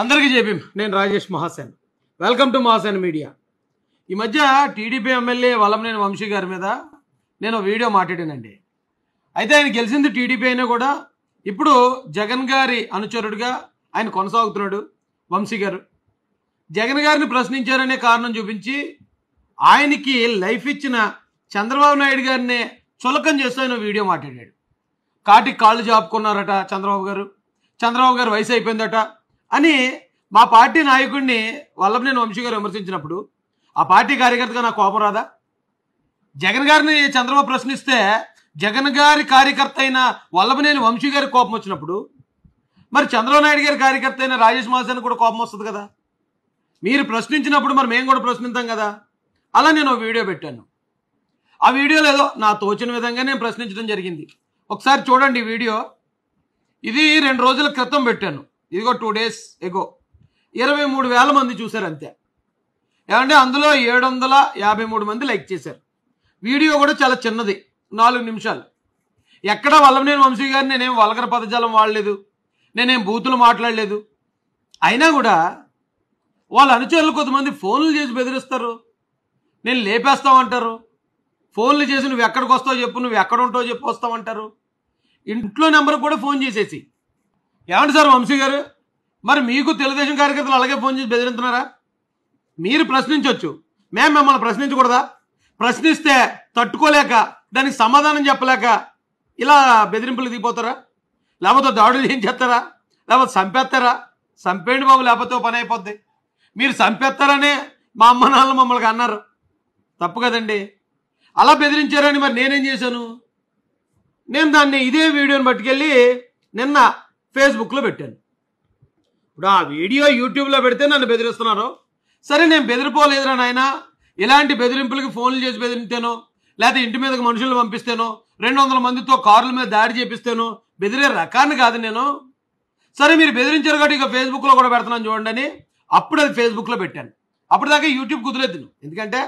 అందరికీ చెప్పిం నేను Rajesh Mahasen welcome to Mahasen media ఈ మధ్య టీడీపీ ఎమ్మెల్యే వలంనేని వంశీ గారి మీద నేను వీడియో మాట్లాడానండి అయితే ఆయన గెలిచింది టీడీపీ అయినా కూడా ఇప్పుడు జగన్ గారి అనుచరుడుగా ఆయన కొనసాగుతున్నాడు వంశీ గారు జగన్ గారిని ప్రశ్నించారనే కారణం చూపించి ఆయనకి లైఫ్ ఇచ్చిన చంద్రబాబు నాయుడు గారిని చులకం చేస్తూ ఆయన వీడియో మాట్లాడాడు కాటికి కాళ్ళు జాపుకున్నారట చంద్రబాబు గారు చంద్రబాబు గారు వయసు అయిపోయిందట అని మా పార్టీ నాయకుడిని వల్లభనేని వంశీ గారు విమర్శించినప్పుడు ఆ పార్టీ కార్యకర్తగా నాకు కోపం రాదా జగన్ గారిని చంద్రబాబు ప్రశ్నిస్తే జగన్ గారి కార్యకర్త అయిన వల్లభనేని వంశీ గారికి కోపం వచ్చినప్పుడు మరి చంద్రబాబు నాయుడు గారి కార్యకర్త అయిన రాజేష్ మహాసేన్ కూడా కోపం వస్తుంది కదా మీరు ప్రశ్నించినప్పుడు మరి మేము కూడా ప్రశ్నిద్దాం కదా అలా నేను వీడియో పెట్టాను ఆ వీడియోలో ఏదో నా తోచిన విధంగా నేను ప్రశ్నించడం జరిగింది ఒకసారి చూడండి వీడియో ఇది రెండు రోజుల క్రితం పెట్టాను ఇదిగో టూ డేస్ ఎగో ఇరవై మూడు వేల మంది చూశారు అంతే ఏమంటే అందులో ఏడు వందల యాభై మూడు మంది లైక్ చేశారు వీడియో కూడా చాలా చిన్నది నాలుగు నిమిషాలు ఎక్కడ వల్లభనేని వంశీ గారు నేనేం వలకర పదజాలం వాడలేదు నేనేం బూతులు మాట్లాడలేదు అయినా కూడా వాళ్ళ అనుచరులు కొంతమంది ఫోన్లు చేసి బెదిరిస్తారు నేను లేపేస్తామంటారు ఫోన్లు చేసి నువ్వు ఎక్కడికి వస్తావు చెప్పు నువ్వు ఎక్కడ ఉంటావు చెప్పు వస్తావంటారు ఇంట్లో నెంబర్కి కూడా ఫోన్ చేసేసి ఏమంటే సార్ వంశీ గారు మరి మీకు తెలుగుదేశం కార్యకర్తలు అలాగే ఫోన్ చేసి బెదిరింతున్నారా మీరు ప్రశ్నించవచ్చు మేము మిమ్మల్ని ప్రశ్నించకూడదా ప్రశ్నిస్తే తట్టుకోలేక దానికి సమాధానం చెప్పలేక ఇలా బెదిరింపులు దిగిపోతారా లేకపోతే దాడులు ఏం చేస్తారా లేకపోతే చంపేస్తారా చంపేయండి బాబు లేకపోతే పని అయిపోద్ది మీరు చంపేస్తారనే మా అమ్మ నాన్న మమ్మల్ని అన్నారు తప్పు కదండి అలా బెదిరించారని మరి నేనేం చేశాను నేను దాన్ని ఇదే వీడియోని పట్టుకెళ్ళి నిన్న ఫేస్బుక్లో పెట్టాను ఇప్పుడు ఆ వీడియో యూట్యూబ్లో పెడితే నన్ను బెదిరిస్తున్నారు సరే నేను బెదిరిపోలేదురా నాయన ఇలాంటి బెదిరింపులకి ఫోన్లు చేసి బెదిరితేనో లేకపోతే ఇంటి మీదకి మనుషులు పంపిస్తేనో రెండు వందల మందితో కార్ల మీద దాడి చేపిస్తేనో బెదిరే రకాన్ని కాదు నేను సరే మీరు బెదిరించారు కాబట్టి ఇక ఫేస్బుక్లో కూడా పెడుతున్నాను చూడండి అని అప్పుడు అది ఫేస్బుక్లో పెట్టాను అప్పటిదాకా యూట్యూబ్ కుదిరేద్దును ఎందుకంటే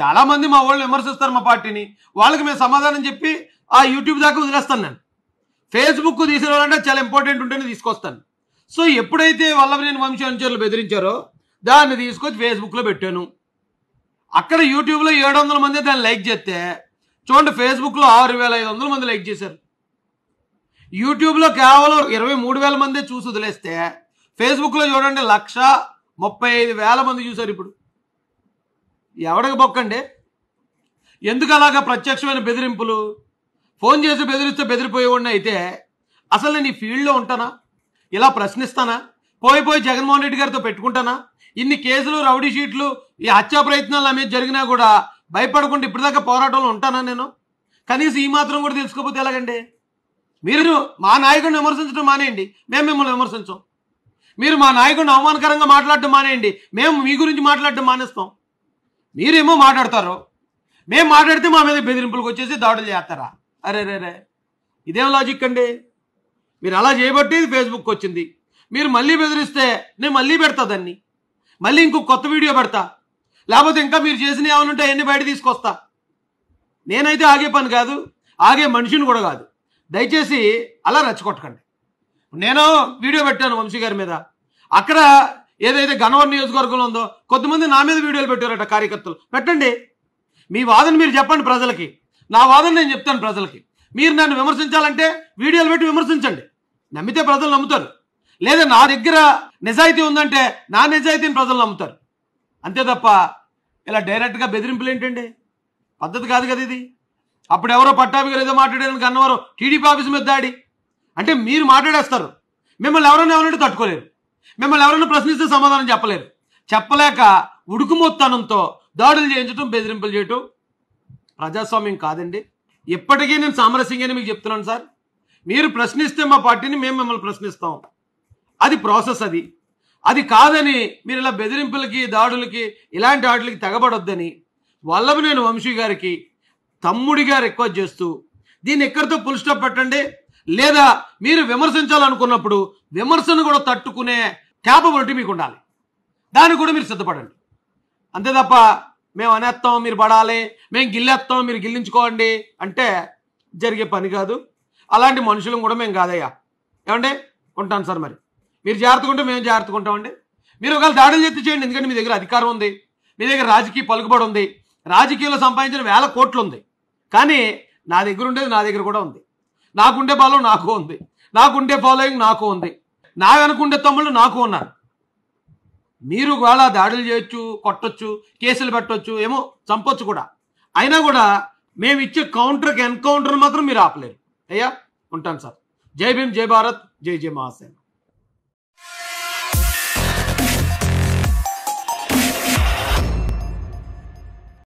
చాలామంది మా వాళ్ళు విమర్శిస్తారు మా పార్టీని వాళ్ళకి మేము సమాధానం చెప్పి ఆ యూట్యూబ్ దాకా వదిలేస్తాను నేను ఫేస్బుక్ తీసుకురావాలంటే చాలా ఇంపార్టెంట్ ఉంటేనే తీసుకొస్తాను సో ఎప్పుడైతే వల్లభనేని వంశానుచరులు బెదిరించారో దాన్ని తీసుకొచ్చి ఫేస్బుక్లో పెట్టాను అక్కడ యూట్యూబ్లో ఏడు వందల మంది దాన్ని లైక్ చేస్తే చూడండి ఫేస్బుక్లో ఆరు వేల ఐదు వందల మంది లైక్ చేశారు యూట్యూబ్లో కేవలం ఇరవై మూడు వేల మంది చూసి వదిలేస్తే ఫేస్బుక్లో చూడండి లక్ష ముప్పై ఐదు వేల మంది చూశారు ఇప్పుడు ఎవడికి బొక్కండి ఎందుకు అలాగా ప్రత్యక్షమైన బెదిరింపులు ఫోన్ చేసి బెదిరిస్తే బెదిరిపోయేవాడిని అయితే అసలు నేను ఈ ఫీల్డ్లో ఉంటానా ఇలా ప్రశ్నిస్తానా పోయి పోయి జగన్మోహన్ రెడ్డి గారితో పెట్టుకుంటానా ఇన్ని కేసులు రౌడీ షీట్లు ఈ హత్యా ప్రయత్నాలు అనేది జరిగినా కూడా భయపడకుండా ఇప్పటిదాకా పోరాటంలో ఉంటానా నేను కనీసం ఈ మాత్రం కూడా తెలుసుకోకపోతే ఎలాగండి మీరు మా నాయకుడిని విమర్శించడం మానేయండి మేము మిమ్మల్ని విమర్శించాం మీరు మా నాయకుడిని అవమానకరంగా మాట్లాడడం మానేయండి మేము మీ గురించి మాట్లాడడం మానేస్తాం మీరేమో మాట్లాడతారు మేము మాట్లాడితే మా మీద బెదిరింపులకు వచ్చేసి దాడులు చేస్తారా అరే రే రే ఇదేం లాజిక్ అండి మీరు అలా చేయబట్టి ఇది ఫేస్బుక్ వచ్చింది మీరు మళ్ళీ బెదిరిస్తే నేను మళ్ళీ పెడతా దాన్ని మళ్ళీ ఇంకో కొత్త వీడియో పెడతా లేకపోతే ఇంకా మీరు చేసిన ఏమనుంటే ఎన్ని బయట తీసుకొస్తా నేనైతే ఆగే పని కాదు ఆగే మనిషిని కూడా కాదు దయచేసి అలా రెచ్చగొట్టకండి నేను వీడియో పెట్టాను వంశీ గారి మీద అక్కడ ఏదైతే గనవరం నియోజకవర్గంలో ఉందో కొద్దిమంది నా మీద వీడియోలు పెట్టారట కార్యకర్తలు పెట్టండి మీ వాదన మీరు చెప్పండి ప్రజలకి నా వాదన నేను చెప్తాను ప్రజలకి మీరు నన్ను విమర్శించాలంటే వీడియోలు పెట్టి విమర్శించండి నమ్మితే ప్రజలు నమ్ముతారు లేదా నా దగ్గర నిజాయితీ ఉందంటే నా నిజాయితీని ప్రజలు నమ్ముతారు అంతే తప్ప ఇలా డైరెక్ట్గా బెదిరింపులు ఏంటండి పద్ధతి కాదు కదా ఇది అప్పుడు ఎవరో పట్టాభిగా ఏదో మాట్లాడారని అన్నవారు టీడీపీ ఆఫీస్ మీద దాడి అంటే మీరు మాట్లాడేస్తారు మిమ్మల్ని ఎవరైనా ఎవరైనా తట్టుకోలేరు మిమ్మల్ని ఎవరైనా ప్రశ్నిస్తే సమాధానం చెప్పలేరు చెప్పలేక ఉడుకుమొత్తానంతో దాడులు చేయించడం బెదిరింపులు చేయటం ప్రజాస్వామ్యం కాదండి ఇప్పటికీ నేను సామరస్యంగానే మీకు చెప్తున్నాను సార్ మీరు ప్రశ్నిస్తే మా పార్టీని మేము మిమ్మల్ని ప్రశ్నిస్తాం అది ప్రాసెస్ అది అది కాదని మీరు ఇలా బెదిరింపులకి దాడులకి ఇలాంటి వాటికి తెగబడొద్దని నేను వంశీ గారికి తమ్ముడిగా రిక్వెస్ట్ చేస్తూ దీన్ని ఎక్కడితో ఫుల్ పెట్టండి లేదా మీరు విమర్శించాలనుకున్నప్పుడు విమర్శను కూడా తట్టుకునే క్యాపబిలిటీ మీకు ఉండాలి దానికి కూడా మీరు సిద్ధపడండి అంతే తప్ప మేము అనేస్తాం మీరు పడాలి మేము గిల్లేస్తాం మీరు గిల్లించుకోండి అంటే జరిగే పని కాదు అలాంటి మనుషులు కూడా మేము కాదయ్యా ఏమండి ఉంటాను సార్ మరి మీరు జాగ్రత్తగా మేము జాగ్రత్తగా ఉంటామండి మీరు ఒకవేళ దాడులు చేస్తే చేయండి ఎందుకంటే మీ దగ్గర అధికారం ఉంది మీ దగ్గర రాజకీయ పలుకుబడి ఉంది రాజకీయంలో సంపాదించిన వేల కోట్లు ఉంది కానీ నా దగ్గర ఉండేది నా దగ్గర కూడా ఉంది నాకుండే బలం నాకు ఉంది నాకుండే ఫాలోయింగ్ నాకు ఉంది నా వెనుకుండే తమ్ముళ్ళు నాకు ఉన్నారు మీరు కూడా దాడులు చేయొచ్చు కొట్టొచ్చు కేసులు పెట్టొచ్చు ఏమో చంపొచ్చు కూడా అయినా కూడా మేము ఇచ్చే కౌంటర్కి ఎన్కౌంటర్ మాత్రం మీరు ఆపలేరు అయ్యా ఉంటాను సార్ జై భీమ్ జై భారత్ జై జై మహాసేన